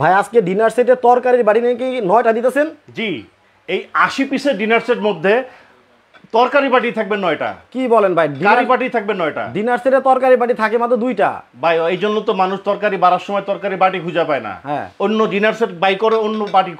ভাই আজকে ডিনার সেটে তরকারির বাড়ি নাকি নয়টা দিতেছেন জি এই আশি পিসের ডিনার সেট মধ্যে তরকারি বাটি থাকবে নয়টা কি বলেন ভাই কারি বাটি থাকবে নয়টা ডিনার সেটে তরকারি বাটি থাকে মাত্র দুইটা ভাই এই জন্য তো মানুষ তরকারি বাড়ার সময় তরকারি বাটি খুঁজে পায় না হ্যাঁ। অন্য ডিনার সেট বাই করে অন্য বাটি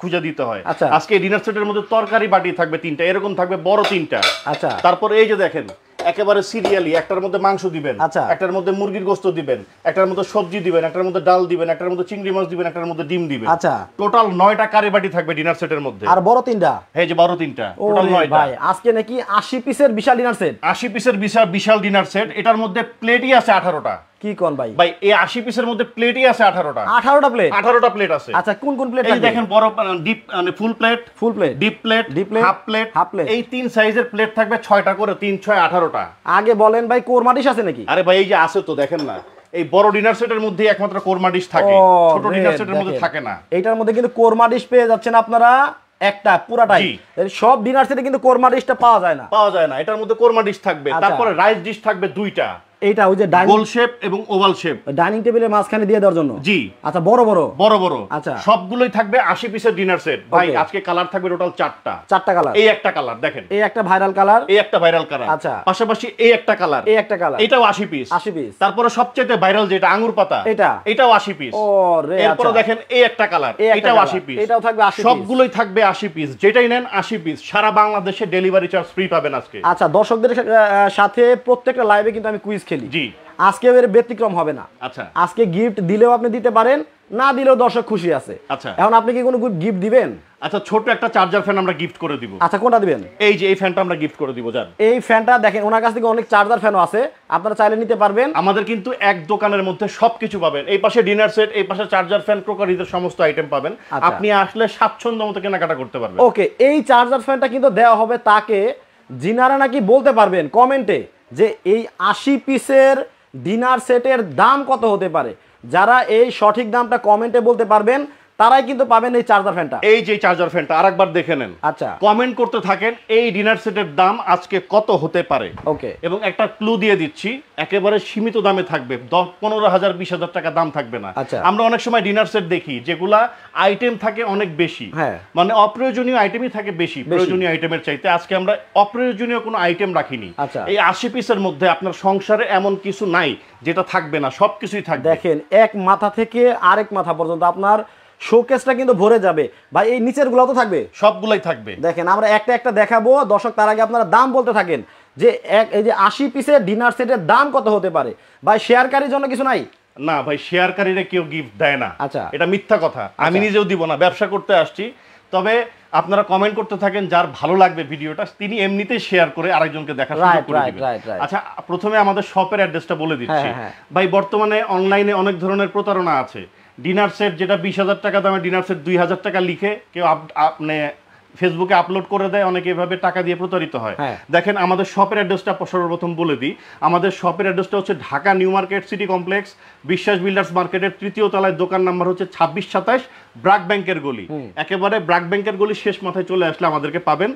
খুঁজে দিতে হয় আচ্ছা। আজকে ডিনার সেটের মধ্যে তরকারি বাটি থাকবে তিনটা এরকম থাকবে বড় তিনটা আচ্ছা তারপর এই যে দেখেন একেবারে সিরিয়ালি একটার মধ্যে মাংস দিবেন আচ্ছা একটার মধ্যে মুরগির গোস্ত দিবেন একটার মধ্যে সবজি দিবেন একটার মধ্যে ডাল দিবেন একটার মধ্যে চিংড়ি মাছ দিবেন একটার মধ্যে ডিম দিবেন আচ্ছা টোটাল নয়টা কারি বাটি থাকবে ডিনার সেটের মধ্যে আর বড় তিনটা হ্যাঁ যে বড় তিনটা টোটাল নয় ভাই আজকে নাকি 80 পিসের বিশাল ডিনার সেট 80 পিসের বিশাল বিশাল ডিনার সেট এটার মধ্যে প্লেটই আছে 18টা কি কোন ভাই ভাই এই 80 পিসের মধ্যে প্লেটই আছে 18টা 18টা প্লেট 18টা প্লেট আছে আচ্ছা কোন কোন প্লেট এই দেখেন বড় ডিপ মানে full plate full plate deep plate deep plate half plate half plate এই তিন সাইজের প্লেট থাকবে 6টা করে 3 6 18টা আগে বলেন ভাই কোরমা ডিশ আছে নাকি আরে ভাই এই যে আছে তো দেখেন না এই বড় ডিনার সেটের মধ্যে একমাত্র কোরমা ডিশ থাকে ছোট ডিনার সেটের মধ্যে থাকে না এটার মধ্যে কিন্তু কোরমা ডিশ পেয়ে যাচ্ছেন আপনারা একটা পুরাটাই সব ডিনার সেটে কিন্তু কোরমা ডিশটা পাওয়া যায় না পাওয়া যায় না এটার মধ্যে কোরমা ডিশ থাকবে আচ্ছা। তারপরে রাইস ডিশ থাকবে দুইটা এইটা ওই যে ডাইনিং গোল শেপ এবং ওভাল শেপ ডাইনিং টেবিলের মাঝখানে দিয়ে দেওয়ার জন্য জি আচ্ছা বড় বড় বড় বড় আচ্ছা সবগুলোই থাকবে 80 পিসের ডিনার সেট ভাই আজকে কালার থাকবে টোটাল 4টা 4টা কালার এই একটা কালার দেখেন এই একটা ভাইরাল কালার এই একটা ভাইরাল কালার আচ্ছা পাশাপাশি এই একটা কালার এই একটা কালার এটাও 80 পিস 80 পিস তারপরে সবচেয়ে ভাইরাল যেটা আঙ্গুর পাতা এটা এটাও 80 পিস ও রে এরপর আচ্ছা। দেখেন এই একটা কালার এটাও 80 পিস এটাও থাকবে 80 পিস সবগুলোই থাকবে 80 পিস যেটাই নেন 80 পিস সারা বাংলাদেশে ডেলিভারি চার্জ ফ্রি পাবেন আজকে আচ্ছা দর্শকদের সাথে প্রত্যেকটা লাইভে কিন্তু আমি কুইজ অ্যাকচুয়ালি জি আজকে এর ব্যতিক্রম হবে না আচ্ছা আজকে গিফট দিলেও আপনি দিতে পারেন না দিলেও দর্শক খুশি আছে আচ্ছা এখন আপনি কি কোনো গিফট দিবেন আচ্ছা ছোট একটা চার্জার ফ্যান আমরা গিফট করে দিব আচ্ছা কোনটা দিবেন এই যে এই ফ্যানটা আমরা গিফট করে দিব যান এই ফ্যানটা দেখেন ওনার কাছ থেকে অনেক চার্জার ফ্যানও আছে আপনারা চাইলে নিতে পারবেন আমাদের কিন্তু এক দোকানের মধ্যে সবকিছু পাবেন এই পাশে ডিনার সেট এই পাশে চার্জার ফ্যান ক্রোকারিদের সমস্ত আইটেম পাবেন আচ্ছা। আপনি আসলে স্বাচ্ছন্দ্য মতো কেনাকাটা করতে পারবেন ওকে এই চার্জার ফ্যানটা কিন্তু দেওয়া হবে তাকে জিনারা নাকি বলতে পারবেন কমেন্টে যে এই আশি পিসের ডিনার সেটের দাম কত হতে পারে যারা এই সঠিক দামটা কমেন্টে বলতে পারবেন তারাই কিন্তু পাবেন এই চার্জার ফ্যানটা এই যে চার্জার ফ্যানটা আরেকবার দেখে নেন আচ্ছা কমেন্ট করতে থাকেন এই ডিনার সেটের দাম আজকে কত হতে পারে ওকে এবং একটা ক্লু দিয়ে দিচ্ছি একেবারে সীমিত দামে থাকবে দশ পনেরো হাজার বিশ হাজার টাকা দাম থাকবে না আচ্ছা আমরা অনেক সময় ডিনার সেট দেখি যেগুলা আইটেম থাকে অনেক বেশি হ্যাঁ মানে অপ্রয়োজনীয় আইটেমই থাকে বেশি প্রয়োজনীয় আইটেমের চাইতে আজকে আমরা অপ্রয়োজনীয় কোনো আইটেম রাখিনি আচ্ছা এই আশি পিসের মধ্যে আপনার সংসারে এমন কিছু নাই যেটা থাকবে না সবকিছুই থাকবে দেখেন এক মাথা থেকে আরেক মাথা পর্যন্ত আপনার শোকেসটা কিন্তু ভরে যাবে ভাই এই নিচের গুলো তো থাকবে সবগুলাই থাকবে দেখেন আমরা একটা একটা দেখাবো দর্শক তার আগে আপনারা দাম বলতে থাকেন যে এক এই যে আশি পিসের ডিনার সেটের দাম কত হতে পারে ভাই শেয়ারকারীর জন্য কিছু নাই না ভাই শেয়ারকারীরা কেউ গিফট দেয় না আচ্ছা এটা মিথ্যা কথা আমি আচ্ছা। নিজেও দিব না ব্যবসা করতে আসছি তবে আপনারা কমেন্ট করতে থাকেন যার ভালো লাগবে ভিডিওটা তিনি এমনিতেই শেয়ার করে আরেকজনকে দেখা সুযোগ করে দিবেন আচ্ছা প্রথমে আমাদের শপের অ্যাড্রেসটা বলে হ্যাঁ, দিচ্ছি হ্যাঁ, হ্যাঁ। ভাই বর্তমানে অনলাইনে অনেক ধরনের প্রতারণা আছে ডিনার সেট যেটা বিশ হাজার টাকা দামে ডিনার সেট দুই হাজার টাকা লিখে কেউ আপনি মানে ফেসবুকে আপলোড করে দেয় অনেকে এভাবে টাকা দিয়ে প্রতারিত হয় হ্যাঁ। দেখেন আমাদের শপের অ্যাড্রেসটা সর্বপ্রথম বলে দিই আমাদের শপের অ্যাড্রেসটা হচ্ছে Dhaka new market city complex Biswas builders মার্কেটের তৃতীয় তলায় দোকান নাম্বার হচ্ছে ছাব্বিশ সাতাশ ব্রাক ব্যাংকের গলি একেবারে ব্রাক ব্যাংকের গলি শেষ মাথায় চলে আসলে আমাদেরকে পাবেন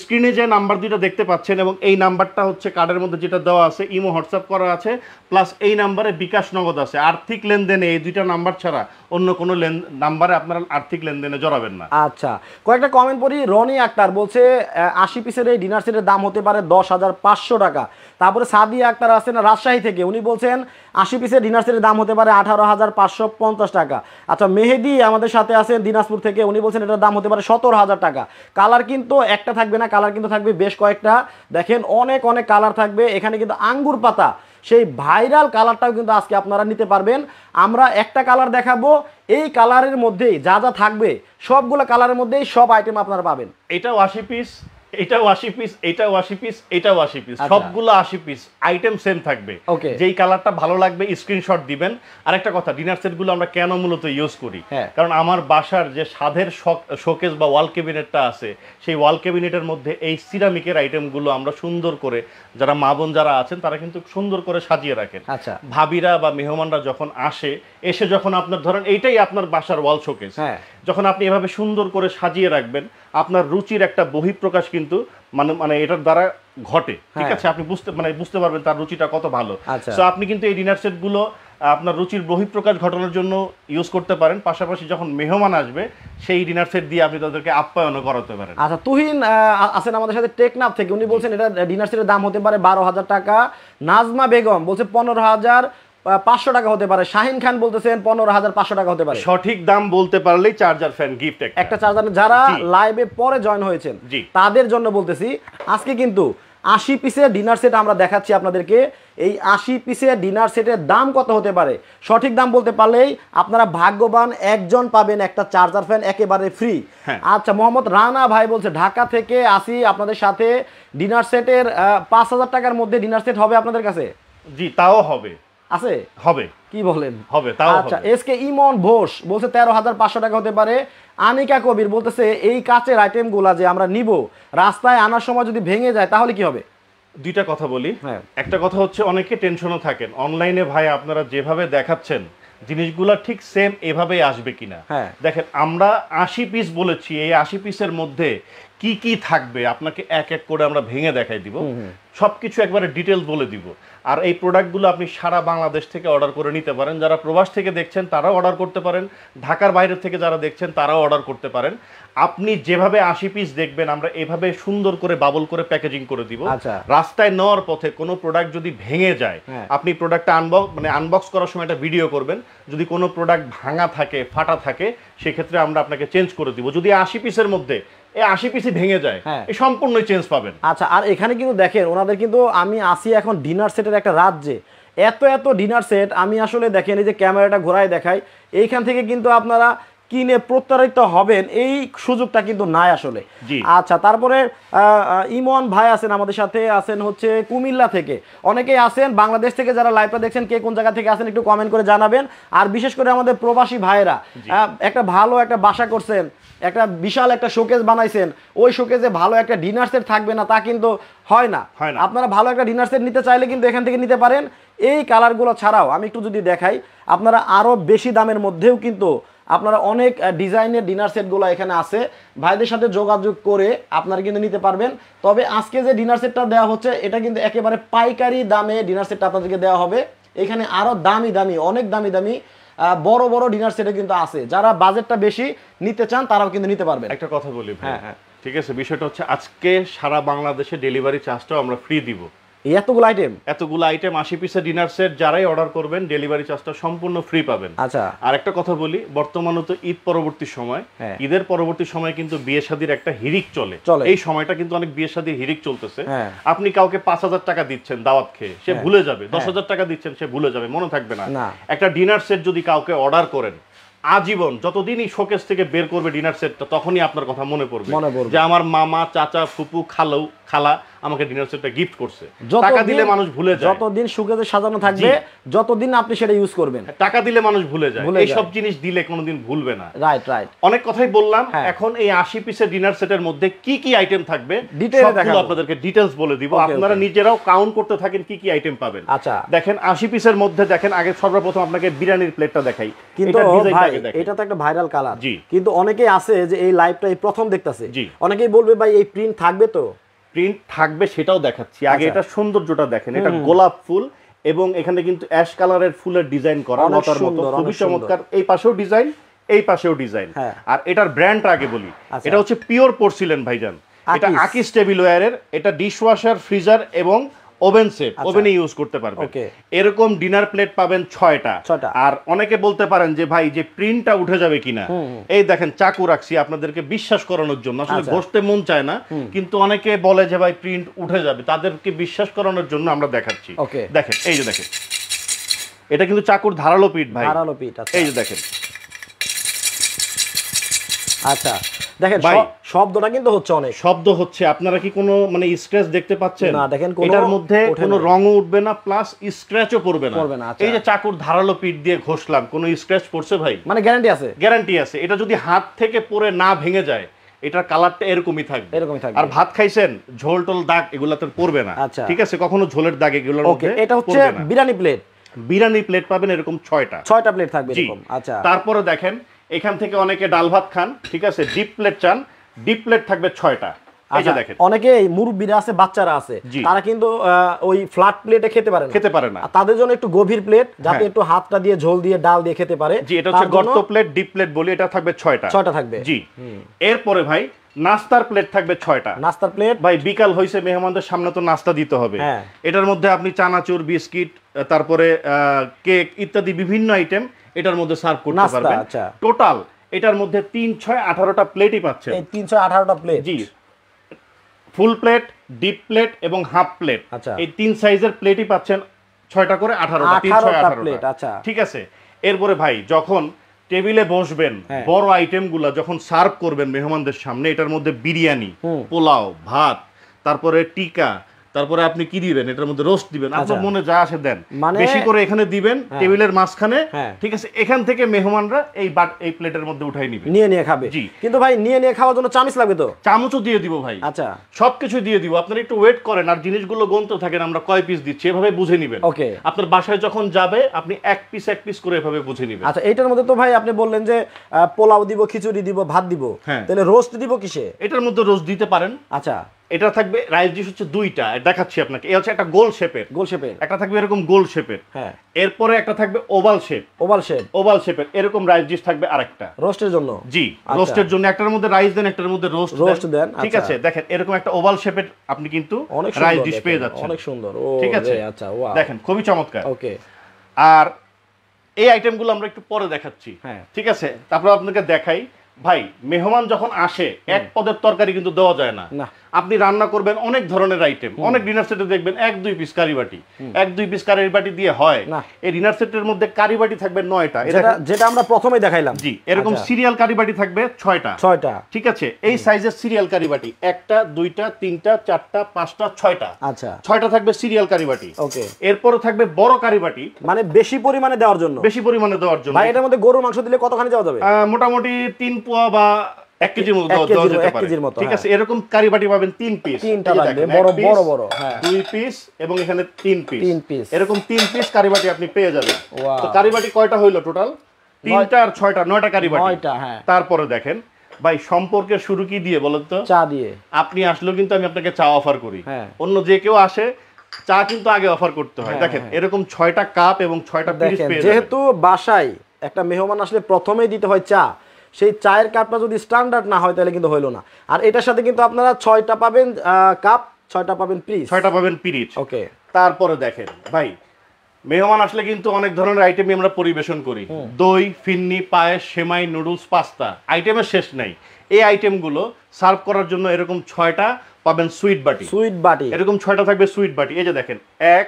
স্ক্রিনে যে নাম্বার দুইটা দেখতে পাচ্ছেন এবং এই নাম্বারটা হচ্ছে কার্ডের মধ্যে যেটা দেওয়া আছে ইমো হোয়াটসঅ্যাপ করা আছে প্লাস এই নাম্বারে বিকাশ নগদ আছে আর্থিক লেনদেনে এই দুইটা নাম্বার ছাড়া অন্য কোনো লেন নাম্বারে আপনারা আর্থিক লেনদেনে জড়াবেন না আচ্ছা কয়েকটা কমেন্ট পড়ি রনি আক্তার বলছে আশি পিসের এই ডিনার সেটের দাম হতে পারে দশ হাজার পাঁচশো টাকা তারপরে সাদিয়া আক্তার আছেন রাজশাহী থেকে উনি বলছেন আশি পিসের ডিনার সেটের দাম হতে পারে আঠারো হাজার পাঁচশো পঞ্চাশ টাকা আচ্ছা মেহেদি আমাদের সাথে আছেন দিনাজপুর থেকে উনি বলছেন এটার দাম হতে পারে সতেরো হাজার টাকা কালার কিন্তু একটা থাকবে না কালার কিন্তু থাকবে বেশ কয়েকটা দেখেন অনেক অনেক কালার থাকবে এখানে কিন্তু আঙ্গুর পাতা সেই ভাইরাল কালারটাও কিন্তু আজকে আপনারা নিতে পারবেন আমরা একটা কালার দেখাবো এই কালারের মধ্যেই যা যা থাকবে সবগুলো কালারের মধ্যেই সব আইটেম আপনারা পাবেন এটাও আশি পিস এটাও 80 পিস এটাও 80 পিস এটাও 80 পিস সবগুলো 80 পিস আইটেম সেম থাকবে যেই কালারটা ভালো লাগবে স্ক্রিনশট দিবেন আর একটা কথা ডিনার সেটগুলো আমরা কেন মূলত ইউজ করি হ্যাঁ। কারণ আমার বাসার যে সাধের শোকেস বা ওয়াল ক্যাবিনেটটা আছে সেই ওয়াল ক্যাবিনেটের মধ্যে এই সিরামিকের আইটেমগুলো আমরা সুন্দর করে যারা মা বোন যারা আছেন তারা কিন্তু সুন্দর করে সাজিয়ে রাখেন আচ্ছা। ভাবিরা বা মেহমানরা যখন আসে এসে যখন আপনার ধরেন এইটাই আপনার বাসার ওয়াল হ্যাঁ। শোকেস যখন আপনি এভাবে সুন্দর করে সাজিয়ে রাখবেন আপনার রুচির একটা বহিঃপ্রকাশ কিন্তু মানে মানে এটার দ্বারা ঘটে ঠিক হ্যাঁ। আছে আপনি বুঝতে মানে বুঝতে পারবেন তার রুচিটা কত ভালো তো আচ্ছা। আপনি কিন্তু এই ডিনার সেটগুলো আপনার রুচির বহিঃপ্রকাশ ঘটানোর জন্য ইউজ করতে পারেন পাশাপাশি যখন মেহমান আসবে সেই ডিনার সেট দিয়ে আপনি তাদেরকে আপ্যায়নও করাতে পারেন আচ্ছা তুহিন আছেন আমাদের সাথে টেকনাফ থেকে উনি বলছেন এটা ডিনার সেটের দাম হতে পারে বারো হাজার টাকা নাজমা বেগম বলছে পনেরো হাজার পাঁচশো টাকা হতে পারে শাহিন খান বলতেছেন পনেরো হাজার পাঁচশো টাকা হতে পারে সঠিক দাম বলতে পারলেই চার্জার ফ্যান গিফট একটা চার্জার যারা লাইভে পরে জয়েন হয়েছেন তাদের জন্য বলতেছি আজকে কিন্তু আশি পিসের ডিনার সেট আমরা দেখাচ্ছি আপনাদেরকে এই আশি পিসের ডিনার সেটের দাম কত হতে পারে সঠিক দাম বলতে পারলেই আপনারা ভাগ্যবান একজন পাবেন একটা চার্জার ফ্যান একেবারে ফ্রি হ্যাঁ। আচ্ছা মোহাম্মদ রানা ভাই বলছে ঢাকা থেকে আসি আপনাদের সাথে ডিনার সেটের পাঁচ হাজার টাকার মধ্যে ডিনার সেট হবে আপনাদের কাছে জি তাও হবে আছে হবে কি বলেন হবে তাও আচ্ছা এস কে ইমন ঘোষ বলছে তেরো হাজার পাঁচশো টাকা হতে পারে আনিকা কবির বলতেছে এই কাচের গুলা যে আমরা নিব রাস্তায় আনার সময় যদি ভেঙে যায় তাহলে কি হবে দুইটা কথা বলি হ্যাঁ। একটা কথা হচ্ছে অনেকে টেনশনও থাকেন অনলাইনে ভাই আপনারা যেভাবে দেখাচ্ছেন জিনিসগুলা ঠিক সেম এভাবেই আসবে কিনা হ্যাঁ। দেখেন আমরা আশি পিস বলেছি এই আশি পিসের মধ্যে কি কি থাকবে আপনাকে এক এক করে আমরা ভেঙে দেখাই দিব সবকিছু একবারে ডিটেলস বলে দিব আর এই প্রোডাক্টগুলো আপনি সারা বাংলাদেশ থেকে অর্ডার করে নিতে পারেন যারা প্রবাস থেকে দেখছেন তারাও অর্ডার করতে পারেন ঢাকার বাইরে থেকে যারা দেখছেন তারাও অর্ডার করতে পারেন আপনি যেভাবে আশি পিস দেখবেন আমরা এভাবে সুন্দর করে বাবল করে প্যাকেজিং করে দিব আচ্ছা। রাস্তায় নেওয়ার পথে কোনো প্রোডাক্ট যদি ভেঙে যায় হ্যাঁ। আপনি প্রোডাক্টটা আনবক্স মানে আনবক্স করার সময় একটা ভিডিও করবেন যদি কোনো প্রোডাক্ট ভাঙা থাকে ফাটা থাকে সেক্ষেত্রে আমরা আপনাকে চেঞ্জ করে দিব যদি আশি পিসের মধ্যে এই আশি পিসি ভেঙে যায় হ্যাঁ। এই সম্পূর্ণই চেঞ্জ পাবেন আচ্ছা আর এখানে কিন্তু দেখেন ওনাদের কিন্তু আমি আসি এখন ডিনার সেটের একটা রাজ্যে এত এত ডিনার সেট আমি আসলে দেখেন এই যে ক্যামেরাটা ঘোরায় দেখাই এইখান থেকে কিন্তু আপনারা কিনে প্রত্যারিত হবেন এই সুযোগটা কিন্তু নাই আসলে আচ্ছা তারপরে ইমন ভাই আছেন আমাদের সাথে আছেন হচ্ছে কুমিল্লা থেকে অনেকেই আছেন বাংলাদেশ থেকে যারা লাইভটা দেখছেন কে কোন জায়গা থেকে আছেন একটু কমেন্ট করে জানাবেন আর বিশেষ করে আমাদের প্রবাসী ভাইয়েরা একটা ভালো একটা বাসা করছেন একটা বিশাল একটা শোকেজ বানাইছেন ওই শোকেজে ভালো একটা ডিনার সেট থাকবে না তা কিন্তু হয় না আপনারা ভালো একটা ডিনার সেট নিতে চাইলে কিন্তু এখান থেকে নিতে পারেন এই কালারগুলো ছাড়াও আমি একটু যদি দেখাই আপনারা আরও বেশি দামের মধ্যেও কিন্তু আপনারা অনেক ডিজাইনের ডিনার সেটগুলো এখানে আছে ভাইদের সাথে যোগাযোগ করে আপনারা কিন্তু নিতে পারবেন তবে আজকে যে ডিনার সেটটা দেওয়া হচ্ছে এটা কিন্তু একেবারে পাইকারি দামে ডিনার সেটটা আপনাদেরকে দেওয়া হবে এখানে আরও দামি দামি অনেক দামি দামি বড় বড় ডিনার সেটও কিন্তু আছে যারা বাজেটটা বেশি নিতে চান তারাও কিন্তু নিতে পারবেন একটা কথা বলি হ্যাঁ হ্যাঁ ঠিক আছে বিষয়টা হচ্ছে আজকে সারা বাংলাদেশে ডেলিভারি চার্জটাও আমরা ফ্রি দিব এতগুলো আইটেম এতগুলো আইটেম আশি পিসের ডিনার সেট যারাই অর্ডার করবেন ডেলিভারি চার্জটা সম্পূর্ণ ফ্রি পাবেন আচ্ছা আর একটা কথা বলি বর্তমানে তো ঈদ পরবর্তী সময় হ্যাঁ। ঈদের পরবর্তী সময় কিন্তু বিয়ে শাদির একটা হিরিক চলে এই সময়টা কিন্তু অনেক বিয়ে শাদির হিরিক চলতেছে হ্যাঁ। আপনি কাউকে পাঁচ হাজার টাকা দিচ্ছেন দাওয়াত খেয়ে সে হ্যাঁ। ভুলে যাবে দশ হাজার টাকা দিচ্ছেন সে ভুলে যাবে মনে থাকবে না একটা ডিনার সেট যদি কাউকে অর্ডার করেন আজীবন যতদিনই শোকেস থেকে বের করবে ডিনার সেটটা তখনই আপনার কথা মনে পড়বে যে আমার মামা চাচা ফুপু খালু খালা আমাকে ডিনার সেটটা গিফট করছে টাকা দিলে মানুষ ভুলে যায় যতদিন সুখেতে সাজানো থাকবে যতদিন আপনি সেটা ইউজ করবেন হ্যাঁ, টাকা দিলে মানুষ ভুলে যায় এই সব জিনিস দিলে কোনোদিন ভুলবে না রাইট রাইট অনেক কথাই বললাম হ্যাঁ। এখন এই 80 পিসের ডিনার সেটের মধ্যে কি কি আইটেম থাকবে সবগুলো আপনাদেরকে ডিটেইলস বলে দিব আপনারা নিজেরাও কাউন্ট করতে থাকেন কি কি আইটেম পাবেন আচ্ছা দেখেন 80 পিসের মধ্যে দেখেন আগে সর্বপ্রথম আপনাকে বিরিয়ানির প্লেটটা দেখাই কিন্তু ভাই এটা তো একটা ভাইরাল কালার কিন্তু অনেকেই আছে যে এই লাইভটা এই প্রথম দেখতাছে অনেকেই বলবে ভাই এই প্রিন্ট থাকবে তো প্রিন্ট থাকবে সেটাও দেখাচ্ছি আগে আচ্ছা। এটা সৌন্দর্যটা দেখেন এটা গোলাপ ফুল এবং এখানে কিন্তু অ্যাশ কালারের ফুলের ডিজাইন করা লতার মতো খুবই চমৎকার এই পাশেও ডিজাইন এই পাশেও ডিজাইন হ্যাঁ। আর এটার ব্র্যান্ড আগে বলি আচ্ছা। এটা হচ্ছে পিওর পোর্সিলেন ভাইজান এটা আকিস টেবিল ওয়ারের এটা ডিশওয়াশার ফ্রিজার এবং ওভেন সেট আচ্ছা। ওভেনে ইউজ করতে পারবেন এরকম ডিনার প্লেট পাবেন ছয়টা আর অনেকে বলতে পারেন যে ভাই যে প্রিন্টটা উঠে যাবে কিনা এই দেখেন চাকু রাখছি আপনাদেরকে বিশ্বাস করানোর জন্য আসলে আচ্ছা। বসতে মন চায় না কিন্তু অনেকে বলে যে ভাই প্রিন্ট উঠে যাবে তাদেরকে বিশ্বাস করানোর জন্য আমরা দেখাচ্ছি দেখেন এই যে দেখেন এটা কিন্তু চাকুর ধারালো পিঠ ভাই ধারালো পিঠ আচ্ছা। এই যে দেখেন আচ্ছা দেখেন শব্দটা কিন্তু হচ্ছে অনেক শব্দ হচ্ছে আপনারা কি কোনো মানে স্ক্র্যাচ দেখতে পাচ্ছেন না দেখেন এটার মধ্যে কোনো রঙও উঠবে না প্লাস স্ক্র্যাচও পড়বে না পড়বে না আচ্ছা। এই যে চাকুর ধারালো পিঠ দিয়ে ঘষলাম কোনো স্ক্র্যাচ পড়ছে ভাই মানে গ্যারান্টি আছে গ্যারান্টি আছে এটা যদি হাত থেকে পরে না ভেঙে যায় এটার কালারটা এরকমই থাকবে এরকমই থাকবে আর ভাত খাইছেন ঝোল টোল দাগ এগুলা তো পড়বে না আচ্ছা ঠিক আছে কখনো ঝোলের দাগ এগুলো মধ্যে এটা হচ্ছে বিরিয়ানি প্লেট বিরিয়ানি প্লেট পাবেন এরকম ছয়টা ছয়টা প্লেট থাকবে এরকম আচ্ছা তারপরে দেখেন এখান থেকে অনেকে ডাল ভাত খান ঠিক আছে ডিপ প্লেট চান ডিপ প্লেট থাকবে ছয়টা আচ্ছা, অনেকে মুরব্বীরা আছে বাচ্চারা আছে তারা কিন্তু ওই ফ্ল্যাট প্লেটে খেতে পারে খেতে পারে না তাদের জন্য একটু গভীর প্লেট হ্যাঁ। যাতে একটু হাতটা দিয়ে ঝোল দিয়ে ডাল দিয়ে খেতে পারে জি এটা হচ্ছে গর্ত প্লেট ডিপ প্লেট বলি এটা থাকবে ছয়টা ছয়টা থাকবে জি এরপরে ভাই নাস্তার প্লেট থাকবে ছয়টা নাস্তার প্লেট ভাই বিকাল হয়েছে মেহমানদের সামনে তো নাস্তা দিতে হবে হ্যাঁ। এটার মধ্যে আপনি চানাচুর বিস্কিট তারপরে কেক ইত্যাদি বিভিন্ন আইটেম এটার মধ্যে সার্ভ করতে পারবেন টোটাল আচ্ছা। এটার মধ্যে তিন ছয় আঠারোটা প্লেটই পাচ্ছেন তিন ছয় আঠারোটা প্লেট জি ফুল প্লেট ডিপ প্লেট এবং হাফ প্লেট আচ্ছা এই তিন সাইজের প্লেটই পাচ্ছেন ছয়টা করে আঠারোটা তিন ছয় আঠারোটা আচ্ছা ঠিক আছে এরপরে ভাই যখন টেবিলে বসবেন হ্যাঁ। বড় আইটেমগুলো যখন সার্ভ করবেন মেহমানদের সামনে এটার মধ্যে বিরিয়ানি পোলাও ভাত তারপরে টিকা তারপরে আপনি কি দিবেন এটার মধ্যে রোস্ট দিবেন আচ্ছা। আপনার মনে যা আসে দেন মানে- বেশি করে এখানে দিবেন টেবিলের হ্যাঁ। মাঝখানে হ্যাঁ। ঠিক আছে এখান থেকে মেহমানরা এই বাট এই প্লেটের মধ্যে উঠাই নিবে নিয়ে নিয়ে খাবে জি কিন্তু ভাই নিয়ে নিয়ে খাওয়ার জন্য চামচ লাগবে তো চামচও দিয়ে দিব ভাই আচ্ছা সবকিছু দিয়ে দিব আপনারা একটু ওয়েট করেন আর জিনিসগুলো গনতে থাকেন আমরা কয় পিস দিচ্ছি এভাবে বুঝে নেবেন ওকে আপনার বাসায় যখন যাবে আপনি এক পিস এক পিস করে এভাবে বুঝে নেবেন আচ্ছা এইটার মধ্যে তো ভাই আপনি বললেন যে পোলাও দিব খিচুড়ি দিব ভাত দিব হ্যাঁ। তাহলে রোস্ট দিব কিসে এটার মধ্যে রোস্ট দিতে পারেন আচ্ছা এটা থাকবে রাইস ডিশ হচ্ছে দুইটা দেখাচ্ছি আপনাকে এ হচ্ছে একটা গোল শেপের গোল শেপের একটা থাকবে এরকম গোল শেপের হ্যাঁ এরপরে একটা থাকবে oval shape oval shape oval শেপের এরকম রাইস ডিশ থাকবে আরেকটা রোস্টের জন্য জি আচ্ছা। রোস্টের জন্য একটার মধ্যে রাইস দেন একটার মধ্যে রোস্ট রোস্ট দেন ঠিক আচ্ছা। আছে দেখেন এরকম একটা ওভাল শেপের আপনি কিন্তু অনেক রাইস ডিশ পেয়ে যাচ্ছেন অনেক সুন্দর ঠিক আছে আচ্ছা দেখেন খুবই চমৎকার ওকে আর এই আইটেমগুলো আমরা একটু পরে দেখাচ্ছি হ্যাঁ ঠিক আছে তারপর আপনাকে দেখাই ভাই মেহমান যখন আসে এক পদের তরকারি কিন্তু দেওয়া যায় না না আপনি রান্না করবেন অনেক ধরনের আইটেম অনেক ডিনার সেটে দেখবেন এক দুই পিস কারি বাটি এক দুই পিস কারি বাটি দিয়ে হয় এই ডিনার সেটের মধ্যে কারি বাটি থাকবে নয়টা যেটা আমরা প্রথমে দেখাইলাম জি এরকম সিরিয়াল আচ্ছা। কারি বাটি থাকবে ছয়টা ছয়টা ঠিক আছে এই সাইজের সিরিয়াল কারি বাটি একটা দুইটা তিনটা চারটা পাঁচটা ছয়টা আচ্ছা ছয়টা থাকবে সিরিয়াল কারি বাটি ওকে এরপরে থাকবে বড় কারি বাটি মানে বেশি পরিমাণে দেওয়ার জন্য বেশি পরিমাণে দেওয়ার জন্য ভাই এটার মধ্যে গরুর মাংস দিলে কতখানি যাওয়া যাবে মোটামুটি তিন পোয়া বা এক কেজির মতো ঠিক হ্যাঁ। আছে এরকম কারি বাটি পাবেন তিন পিস বড় বড় বড় হ্যাঁ। দুই পিস এবং এখানে তিন পিস তিন পিস এরকম তিন পিস কারি বাটি আপনি পেয়ে যাবেন কারি বাটি কয়টা হইলো টোটাল তিনটা আর ছয়টা নয়টা কারি বাটি হ্যাঁ। তারপরে দেখেন ভাই সম্পর্কের শুরু কি দিয়ে বলেন তো চা দিয়ে আপনি আসলেও কিন্তু আমি আপনাকে চা অফার করি অন্য যে কেউ আসে চা কিন্তু আগে অফার করতে হয় দেখেন এরকম ছয়টা কাপ এবং ছয়টা যেহেতু বাসায় একটা মেহমান আসলে প্রথমেই দিতে হয় চা সেই চায়ের কাপটা যদি স্ট্যান্ডার্ড না হয় তাহলে কিন্তু হইলো না আর এটার সাথে কিন্তু আপনারা ছয়টা পাবেন কাপ ছয়টা পাবেন পিরিচ ছয়টা পাবেন পিরিচ ওকে তারপরে দেখেন ভাই মেহমান আসলে কিন্তু অনেক ধরনের আইটেম আমরা পরিবেশন করি দই ফিন্নি পায়েস সেমাই নুডলস পাস্তা আইটেমের শেষ নাই এই আইটেমগুলো সার্ভ করার জন্য এরকম ছয়টা পাবেন সুইট বাটি সুইট বাটি এরকম ছয়টা থাকবে সুইট বাটি এই যে দেখেন এক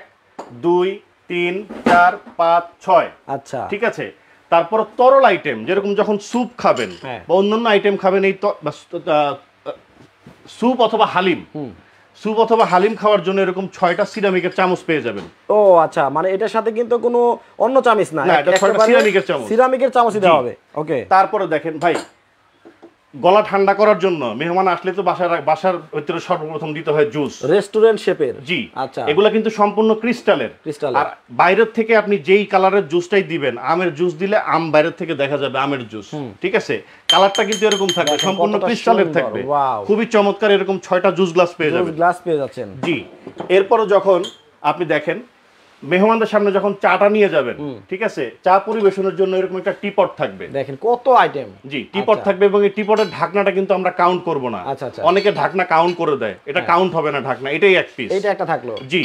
দুই তিন চার পাঁচ ছয় আচ্ছা ঠিক আছে তারপর তরল আইটেম যেরকম যখন স্যুপ খাবেন হ্যাঁ। বা অন্যান্য আইটেম খাবেন এই স্যুপ অথবা হালিম স্যুপ অথবা হালিম খাওয়ার জন্য এরকম ছয়টা সিরামিকের চামচ পেয়ে যাবেন ও আচ্ছা মানে এটার সাথে কিন্তু কোনো অন্য চামচ না এটা ছয়টা সিরামিকের চামচ সিরামিকের চামচই দেওয়া হবে ওকে তারপরে দেখেন ভাই গলা ঠান্ডা করার জন্য মেহমান আসলে তো বাসার বাসার ভিতরে সর্বপ্রথম দিতে হয় জুস রেস্টুরেন্ট শেপের জি আচ্ছা এগুলো কিন্তু সম্পূর্ণ ক্রিস্টালের ক্রিস্টাল আর বাইরের থেকে আপনি যেই কালারের জুসটাই দিবেন আমের জুস দিলে আম বাইরের থেকে দেখা যাবে আমের জুস ঠিক আছে কালারটা কিন্তু এরকম থাকবে সম্পূর্ণ ক্রিস্টালের থাকবে খুবই চমৎকার এরকম ছয়টা জুস গ্লাস পেয়ে যাবেন গ্লাস পেয়ে যাচ্ছেন জি এরপর যখন আপনি দেখেন মেহমানদের সামনে যখন চাটা নিয়ে যাবেন ঠিক আছে চা পরিবেশনের জন্য এরকম একটা টিপট থাকবে দেখেন কত আইটেম জি টিপট আচ্ছা। থাকবে এবং এই টিপটের ঢাকনাটা কিন্তু আমরা কাউন্ট করব না আচ্ছা, আচ্ছা। অনেকে ঢাকনা কাউন্ট করে দেয় এটা কাউন্ট হ্যাঁ। হবে না ঢাকনা এটাই এক পিস এটা একটা থাকলো জি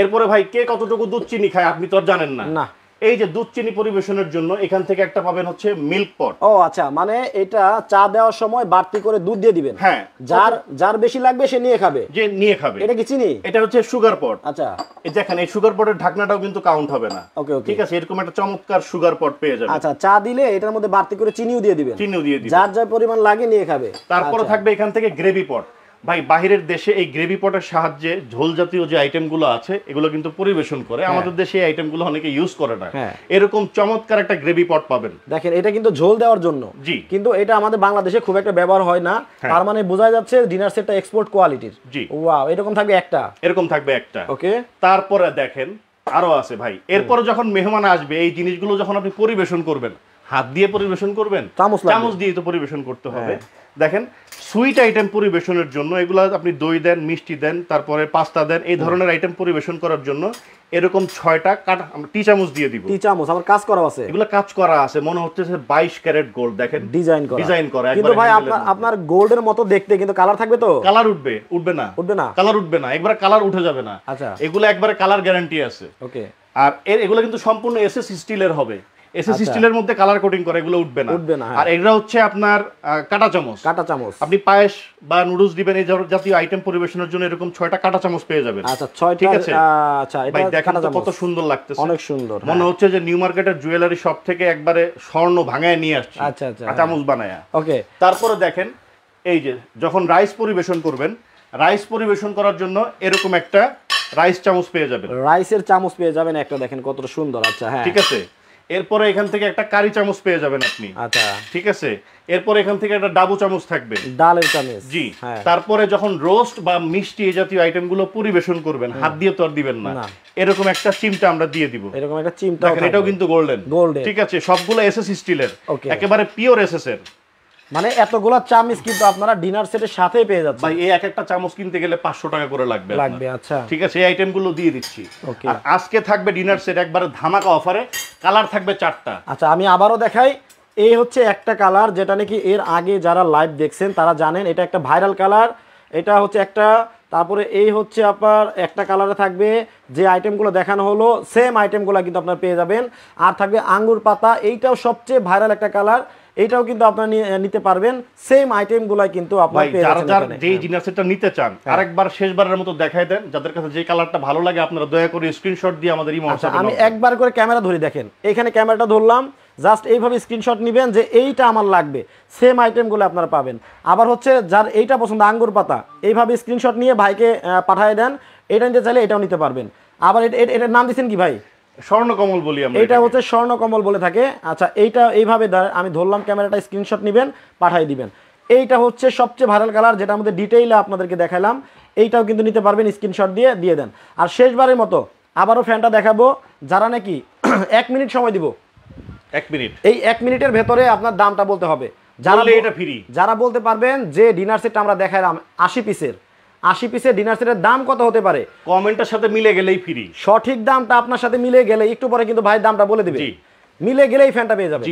এরপরে ভাই কে কতটুকু দুধ চিনি খায় আপনি তো জানেন না না এই যে দুধ চিনি পরিবেশনের জন্য এখান থেকে একটা পাবেন হচ্ছে মিল্ক পট ও আচ্ছা মানে এটা চা দেওয়ার সময় বাড়তি করে দুধ দিয়ে দিবেন হ্যাঁ যার যার বেশি লাগবে সে নিয়ে খাবে যে নিয়ে খাবে এটা কি চিনি এটা হচ্ছে সুগার পট আচ্ছা এই দেখেন এই সুগার পটের ঢাকনাটাও কিন্তু কাউন্ট হবে না ওকে ঠিক আছে এরকম একটা চমৎকার সুগার পট পেয়ে যাবেন আচ্ছা চা দিলে এটার মধ্যে বাড়তি করে চিনিও দিয়ে দিবেন চিনিও দিয়ে দিবেন যার যা পরিমাণ লাগে নিয়ে খাবে তারপরে আচ্ছা। থাকবে এখান থেকে গ্রেভি পট ভাই বাহিরের দেশে এই গ্রেভি পটের সাহায্যে ঝোল জাতীয় যে আইটেমগুলো আছে এগুলো কিন্তু পরিবেশন করে হ্যাঁ। আমাদের দেশে এই আইটেমগুলো অনেকে ইউজ করে না হ্যাঁ। এরকম চমৎকার একটা গ্রেভি পট পাবেন দেখেন এটা কিন্তু ঝোল দেওয়ার জন্য জি কিন্তু এটা আমাদের বাংলাদেশে খুব একটা ব্যবহার হয় না হ্যাঁ। তার মানে বোঝা যাচ্ছে ডিনার সেটটা এক্সপোর্ট কোয়ালিটির জি ওয়াও এরকম থাকবে একটা এরকম থাকবে একটা ওকে তারপরে দেখেন আরো আছে ভাই এরপরে যখন মেহমান আসবে এই জিনিসগুলো যখন আপনি পরিবেশন করবেন হাত দিয়ে পরিবেশন করবেন চামচ দিয়ে তো পরিবেশন করতে হবে দেখেন সুইট আইটেম পরিবেশনের জন্য এগুলো আপনি দই দেন মিষ্টি দেন তারপরে পাস্তা দেন এই ধরনের আইটেম পরিবেশন করার জন্য এরকম ছয়টা কাটা টি চামচ দিয়ে দিব টি চামচ আমার কাজ করা আছে এগুলো কাজ করা আছে মনে হচ্ছে 22 ক্যারেট গোল্ড দেখেন ডিজাইন করা ডিজাইন করা কিন্তু ভাই আপনার আপনার গোল্ডের মতো দেখতে কিন্তু কালার থাকবে তো কালার উঠবে উঠবে না উঠবে না কালার উঠবে না একবার কালার উঠে যাবে না আচ্ছা এগুলো একবার কালার গ্যারান্টি আছে ওকে আর এর এগুলো কিন্তু সম্পূর্ণ এসএস স্টিলের হবে এসএস আচ্ছা। স্টিলের মধ্যে কালার করে এগুলো উঠবে না উঠবে না হ্যাঁ। আর হচ্ছে আপনার কাটা চামচ কাটা চামচ আপনি পায়েস বা নুডলস দিবেন এই জাতীয় আইটেম পরিবেশনের জন্য এরকম ছয়টা কাটা চামচ পেয়ে যাবেন আচ্ছা ঠিক আছে আচ্ছা এটা দেখেন কত সুন্দর লাগতেছে অনেক সুন্দর হ্যাঁ। মনে হচ্ছে যে নিউ মার্কেটের জুয়েলারি শপ থেকে একবারে স্বর্ণ ভাঙায় নিয়ে আসছে আচ্ছা আচ্ছা হ্যাঁ। চামচ বানায় ওকে তারপরে দেখেন এই যে যখন রাইস পরিবেশন করবেন রাইস পরিবেশন করার জন্য এরকম একটা রাইস চামচ পেয়ে যাবেন রাইসের চামচ পেয়ে যাবেন একটা দেখেন কত সুন্দর আচ্ছা হ্যাঁ ঠিক আছে এরপরে এখান থেকে একটা কারি চামচ পেয়ে যাবেন আপনি আচ্ছা ঠিক আছে এরপরে এখান থেকে একটা ডাবু চামচ থাকবে ডালের চামচ জি হ্যাঁ। তারপরে যখন রোস্ট বা মিষ্টি এই জাতীয় গুলো পরিবেশন করবেন হাত দিয়ে তো আর দিবেন না এরকম একটা চিমটা আমরা দিয়ে দিব এরকম একটা চিমটা এটাও কিন্তু গোল্ডেন ঠিক আছে সবগুলো এসএস স্টিলের একেবারে পিওর এসএস এর মানে এতগুলো চামচ কিন্তু আপনারা ডিনার সেটের সাথে পেয়ে যাচ্ছেন ভাই এই এক একটা চামচ কিনতে গেলে 500 টাকা করে লাগবে লাগবে আচ্ছা ঠিক আছে এই আইটেমগুলো দিয়ে দিচ্ছি আর আজকে থাকবে ডিনার সেট একবারে ধামাকা অফারে কালার থাকবে চারটা আচ্ছা আমি আবারও দেখাই এই হচ্ছে একটা কালার যেটা নাকি এর আগে যারা লাইভ দেখছেন তারা জানেন এটা একটা ভাইরাল কালার এটা হচ্ছে একটা তারপরে এই হচ্ছে আপনার একটা কালারে থাকবে যে আইটেমগুলো দেখানো হলো সেম আইটেমগুলো কিন্তু আপনার পেয়ে যাবেন আর থাকবে আঙ্গুর পাতা এইটাও সবচেয়ে ভাইরাল একটা কালার এটাও কিন্তু আপনারা নিতে পারবেন সেম আইটেমগুলাই কিন্তু আপনারা যারা যারা নিতে চান হ্যাঁ। আরেকবার শেষবারের মতো দেখায় দেন যাদের কাছে যে কালারটা ভালো লাগে আপনারা দয়া করে স্ক্রিনশট দিয়ে আমাদের আচ্ছা, আমি একবার করে ক্যামেরা ধরে দেখেন এখানে ক্যামেরাটা ধরলাম জাস্ট এইভাবে স্ক্রিনশট নেবেন যে এইটা আমার লাগবে সেম আইটেমগুলো আপনারা পাবেন আবার হচ্ছে যার এইটা পছন্দ আঙ্গুর পাতা এইভাবে স্ক্রিনশট নিয়ে ভাইকে পাঠিয়ে দেন এটা নিতে চাইলে এটাও নিতে পারবেন আবার এটা নাম দিচ্ছেন কি ভাই স্বর্ণকমল বলি আমরা এটা হচ্ছে স্বর্ণকমল বলে থাকে আচ্ছা এইটা এইভাবে আমি ধরলাম ক্যামেরাটা স্ক্রিনশট নেবেন পাঠিয়ে দিবেন এইটা হচ্ছে সবচেয়ে ভাইরাল কালার যেটা আমাদের ডিটেইলে আপনাদেরকে দেখালাম এইটাও কিন্তু নিতে পারবেন স্ক্রিনশট দিয়ে দিয়ে দেন আর শেষবারের মতো আবারও ফ্যানটা দেখাবো যারা নাকি এক মিনিট সময় দিব এক মিনিট এই এক মিনিটের ভেতরে আপনার দামটা বলতে হবে যারা এটা ফ্রি যারা বলতে পারবেন যে ডিনার সেটটা আমরা দেখালাম আশি পিসের আশি পিসের ডিনার সেটের দাম কত হতে পারে কমেন্টের সাথে মিলে গেলেই ফ্রি সঠিক দামটা আপনার সাথে মিলে গেলে একটু পরে কিন্তু ভাই দামটা বলে দেবে মিলে গেলেই ফ্যানটা পেয়ে যাবে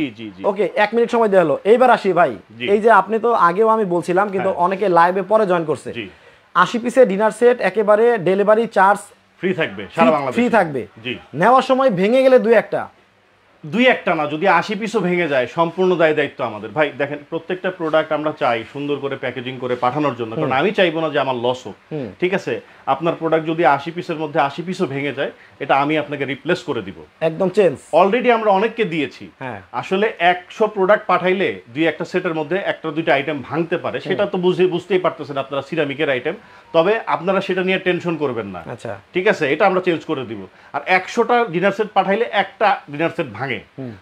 ওকে এক মিনিট সময় দেওয়া হলো এইবার আসি ভাই এই যে আপনি তো আগেও আমি বলছিলাম কিন্তু হ্যাঁ। অনেকে লাইভে পরে জয়েন করছে আশি পিসের ডিনার সেট একেবারে ডেলিভারি চার্জ ফ্রি থাকবে সারা বাংলাদেশ ফ্রি থাকবে নেওয়ার সময় ভেঙে গেলে দুই একটা দুই একটা না যদি আশি পিসও ভেঙে যায় সম্পূর্ণ দায় দায়িত্ব আমাদের ভাই দেখেন প্রত্যেকটা প্রোডাক্ট আমরা চাই সুন্দর করে প্যাকেজিং করে পাঠানোর জন্য কারণ আমি চাইবো না যে আমার লস হোক ঠিক আছে আপনার প্রোডাক্ট যদি আশি পিসের মধ্যে আশি পিসও ভেঙে যায় এটা আমি আপনাকে রিপ্লেস করে দিব একদম চেঞ্জ অলরেডি আমরা অনেককে দিয়েছি হ্যাঁ আসলে একশো প্রোডাক্ট পাঠাইলে দুই একটা সেটের মধ্যে একটা দুইটা আইটেম ভাঙতে পারে সেটা তো বুঝে বুঝতেই পারতেছেন আপনারা সিরামিকের আইটেম তবে আপনারা সেটা নিয়ে টেনশন করবেন না আচ্ছা ঠিক আছে এটা আমরা চেঞ্জ করে দিব আর একশোটা ডিনার সেট পাঠাইলে একটা ডিনার সেট ভাঙে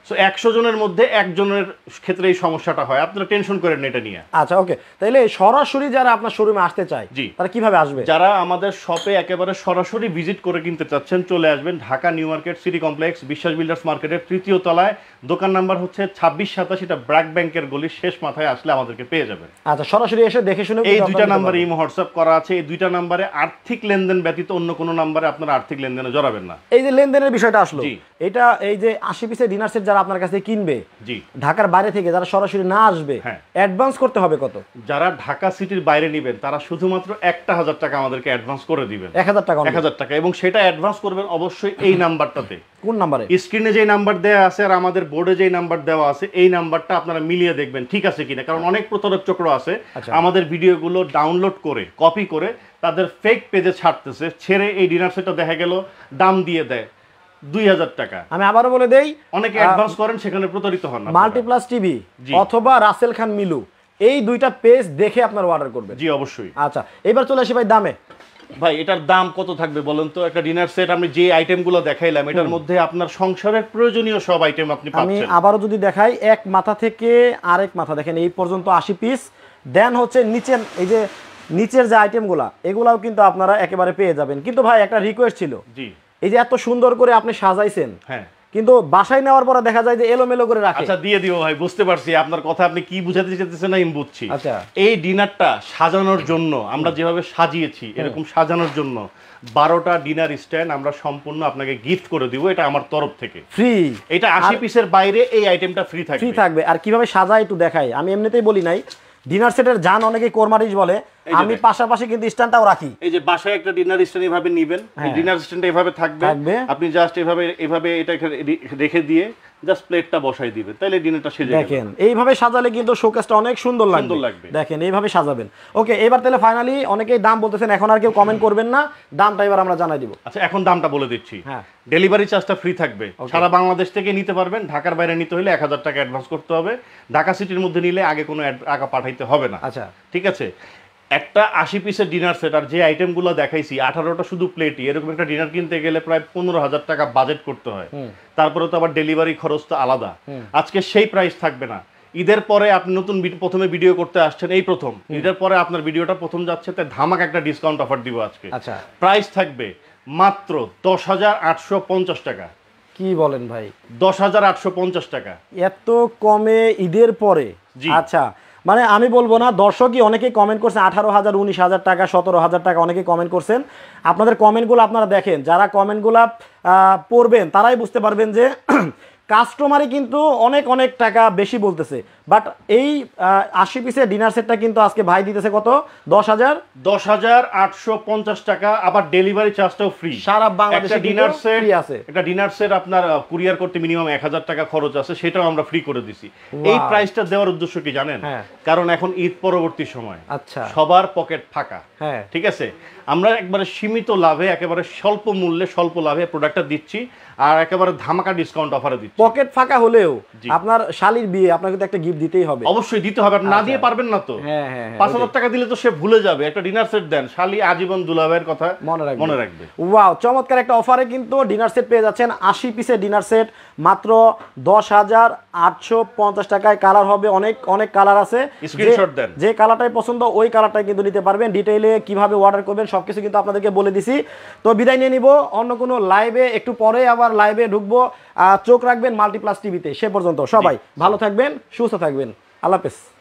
সো একশো জনের মধ্যে একজনের ক্ষেত্রে এই সমস্যাটা হয় আপনারা টেনশন করেন এটা নিয়ে আচ্ছা ওকে তাহলে সরাসরি যারা আপনার শোরুমে আসতে চায় জি তারা কিভাবে আসবে যারা আমাদের আমাদের শপে একেবারে সরাসরি ভিজিট করে কিনতে চাচ্ছেন চলে আসবেন Dhaka new market city complex Biswas builders মার্কেটের তৃতীয় তলায় দোকান নাম্বার হচ্ছে ছাব্বিশ সাতাশ এটা ব্র্যাক ব্যাংকের গলির শেষ মাথায় আসলে আমাদেরকে পেয়ে যাবেন আচ্ছা সরাসরি এসে দেখে শুনে এই দুইটা নাম্বারে ইমো হোয়াটসঅ্যাপ করা আছে এই দুইটা নাম্বারে আর্থিক লেনদেন ব্যতীত অন্য কোনো নাম্বারে আপনার আর্থিক লেনদেনে জড়াবেন না এই যে লেনদেনের বিষয়টা আসলো এটা এই যে আশি পিসে ডিনার সেট যারা আপনার কাছে কিনবে জি ঢাকার বাইরে থেকে যারা সরাসরি না আসবে হ্যাঁ। অ্যাডভান্স করতে হবে কত যারা ঢাকা সিটির বাইরে নেবেন তারা শুধুমাত্র একটা হাজার টাকা আমাদেরকে অ্যাডভান্স করে দিবেন এক হাজার টাকা এক হাজার টাকা এবং সেটা অ্যাডভান্স করবেন অবশ্যই এই নাম্বারটাতে কোন নাম্বারে স্ক্রিনে যে নাম্বার দেওয়া আছে আর আমাদের বোর্ডে যে নাম্বার দেওয়া আছে এই নাম্বারটা আপনারা মিলিয়ে দেখবেন ঠিক আছে কিনা কারণ অনেক প্রতারক চক্র আছে আচ্ছা। আমাদের ভিডিওগুলো ডাউনলোড করে কপি করে তাদের ফেক পেজে ছাড়তেছে ছেড়ে এই ডিনার সেটটা দেখা গেল দাম দিয়ে দেয় দুই হাজার টাকা আমি আবারও বলে দেই অনেকে অ্যাডভান্স করেন সেখানে প্রতারিত হন মাল্টিপ্লাস টিভি অথবা রাসেল খান মিলু এই দুইটা পেজ দেখে আপনার অর্ডার করবেন জি অবশ্যই আচ্ছা এবার চলে আসি ভাই দামে ভাই এটার দাম কত থাকবে বলেন তো একটা ডিনার সেট আমি যে আইটেমগুলো দেখাইলাম এটার মধ্যে আপনার সংসারের প্রয়োজনীয় সব আইটেম আপনি পাচ্ছেন আমি আবারও যদি দেখাই এক মাথা থেকে আরেক মাথা দেখেন এই পর্যন্ত 80 পিস দেন হচ্ছে নিচের এই যে নিচের যে আইটেমগুলো এগুলাও কিন্তু আপনারা একেবারে পেয়ে যাবেন কিন্তু ভাই একটা রিকোয়েস্ট ছিল জি এই যে এত সুন্দর করে আপনি সাজাইছেন হ্যাঁ কিন্তু বাসায় নেওয়ার পরে দেখা যায় যে এলোমেলো করে রাখে আচ্ছা দিয়ে দিও ভাই বুঝতে পারছি আপনার কথা আপনি কি বুঝাতে চাইতেছেন আমি বুঝছি আচ্ছা এই ডিনারটা সাজানোর জন্য আমরা যেভাবে সাজিয়েছি হ্যাঁ। এরকম সাজানোর জন্য বারোটা ডিনার স্ট্যান্ড আমরা সম্পূর্ণ আপনাকে গিফট করে দিব এটা আমার তরফ থেকে ফ্রি এটা আশি পিসের বাইরে এই আইটেমটা ফ্রি থাকবে ফ্রি থাকবে আর কিভাবে সাজায় একটু দেখাই আমি এমনিতেই বলি নাই ডিনার সেটের জান অনেকে কোরমারিজ বলে আমি পাশাপাশি কিন্তু স্ট্যান্ডটাও রাখি এই যে বাসায় একটা ডিনার স্ট্যান্ড এভাবে নেবেন এই ডিনার স্ট্যান্ডটা এভাবে থাকবে আপনি জাস্ট এভাবে এভাবে এটা রেখে দিয়ে জাস্ট প্লেটটা বসাই দিবেন তাহলে ডিনারটা সেজে দেখেন এইভাবে সাজালে কিন্তু শোকেসটা অনেক সুন্দর লাগবে দেখেন এইভাবে সাজাবেন ওকে এবার তাহলে ফাইনালি অনেকেই দাম বলতেছেন এখন আর কেউ কমেন্ট করবেন না দামটা এবার আমরা জানাই দিব আচ্ছা এখন দামটা বলে দিচ্ছি হ্যাঁ ডেলিভারি চার্জটা ফ্রি থাকবে সারা বাংলাদেশ থেকে নিতে পারবেন ঢাকার বাইরে নিতে হলে এক হাজার টাকা অ্যাডভান্স করতে হবে ঢাকা সিটির মধ্যে নিলে আগে কোনো টাকা পাঠাইতে হবে না আচ্ছা ঠিক আছে একটা আশি পিসের ডিনার সেট আর যে আইটেমগুলো দেখাইছি আঠারোটা শুধু প্লেটই এরকম একটা ডিনার কিনতে গেলে প্রায় পনেরো হাজার টাকা বাজেট করতে হয় তারপরে তো আবার ডেলিভারি খরচ তো আলাদা আজকে সেই প্রাইস থাকবে না ঈদের পরে আপনি নতুন প্রথমে ভিডিও করতে আসছেন এই প্রথম ঈদের পরে আপনার ভিডিওটা প্রথম যাচ্ছে তাই ধামাক একটা ডিসকাউন্ট অফার দিব আজকে আচ্ছা প্রাইস থাকবে মাত্র দশ হাজার আটশো পঞ্চাশ টাকা কি বলেন ভাই দশ হাজার আটশো পঞ্চাশ টাকা এত কমে ঈদের পরে আচ্ছা মানে আমি বলবো না দর্শকই অনেকেই কমেন্ট করছেন আঠারো হাজার উনিশ হাজার টাকা সতেরো হাজার টাকা অনেকেই কমেন্ট করছেন আপনাদের কমেন্টগুলো আপনারা দেখেন যারা কমেন্টগুলো পড়বেন তারাই বুঝতে পারবেন যে কাস্টমারই কিন্তু অনেক অনেক টাকা বেশি বলতেছে বাট এই আশি পিসের ডিনার সেটটা কিন্তু আজকে ভাই দিতেছে কত দশ হাজার দশ হাজার আটশো পঞ্চাশ টাকা আবার ডেলিভারি চার্জটাও ফ্রি সারা বাংলাদেশে ডিনার সেট আছে এটা ডিনার সেট আপনার কুরিয়ার করতে মিনিমাম এক হাজার টাকা খরচ আছে সেটাও আমরা ফ্রি করে দিছি এই প্রাইসটা দেওয়ার উদ্দেশ্য কি জানেন হ্যাঁ। কারণ এখন ঈদ পরবর্তী সময় আচ্ছা সবার পকেট ফাঁকা হ্যাঁ। ঠিক আছে আমরা একবারে সীমিত লাভে একেবারে স্বল্প মূল্যে স্বল্প লাভে প্রোডাক্টটা দিচ্ছি আর একেবারে ধামাকা ডিসকাউন্ট অফারে দিচ্ছি পকেট ফাঁকা হলেও আপনার শালির বিয়ে আপনাকে তো একটা গিফট দিতেই হবে অবশ্যই দিতে হবে না আচ্ছা। দিয়ে পারবেন না তো হ্যাঁ, হ্যাঁ, পাঁচ হাজার টাকা দিলে তো সে ভুলে যাবে একটা ডিনার সেট দেন শালি আজীবন দুলাভের কথা মনে রাখবে মনে রাখবে ওয়াও চমৎকার একটা অফারে কিন্তু ডিনার সেট পেয়ে যাচ্ছেন আশি পিসের ডিনার সেট মাত্র দশ হাজার আটশো পঞ্চাশ টাকায় কালার হবে অনেক অনেক কালার আছে স্ক্রিনশট দেন যে কালারটাই পছন্দ ওই কালারটাই কিন্তু নিতে পারবেন ডিটেইলে লাগবে কিভাবে অর্ডার করবেন সব কিছু কিন্তু আপনাদেরকে বলে দিছি তো বিদায় নিয়ে নিব অন্য কোনো লাইভে একটু পরে আবার লাইভে ঢুকবো চোখ রাখবেন মাল্টিপ্লাস টিভিতে সে পর্যন্ত সবাই ভালো থাকবেন সুস্থ থাকবেন আল্লাহ হাফেজ